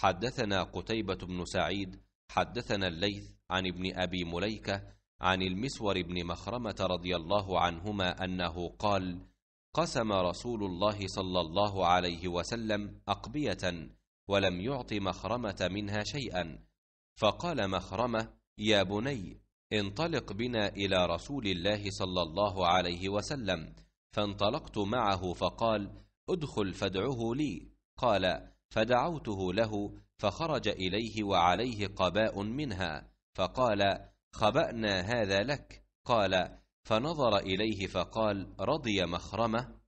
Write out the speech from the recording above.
حدثنا قتيبة بن سعيد حدثنا الليث عن ابن أبي مليكة عن المسور بن مخرمة رضي الله عنهما أنه قال قسم رسول الله صلى الله عليه وسلم أقبية ولم يعط مخرمة منها شيئا فقال مخرمة يا بني انطلق بنا إلى رسول الله صلى الله عليه وسلم فانطلقت معه فقال ادخل فادعه لي قال فدعوته له فخرج اليه وعليه قباء منها فقال خبانا هذا لك قال فنظر اليه فقال رضي مخرمه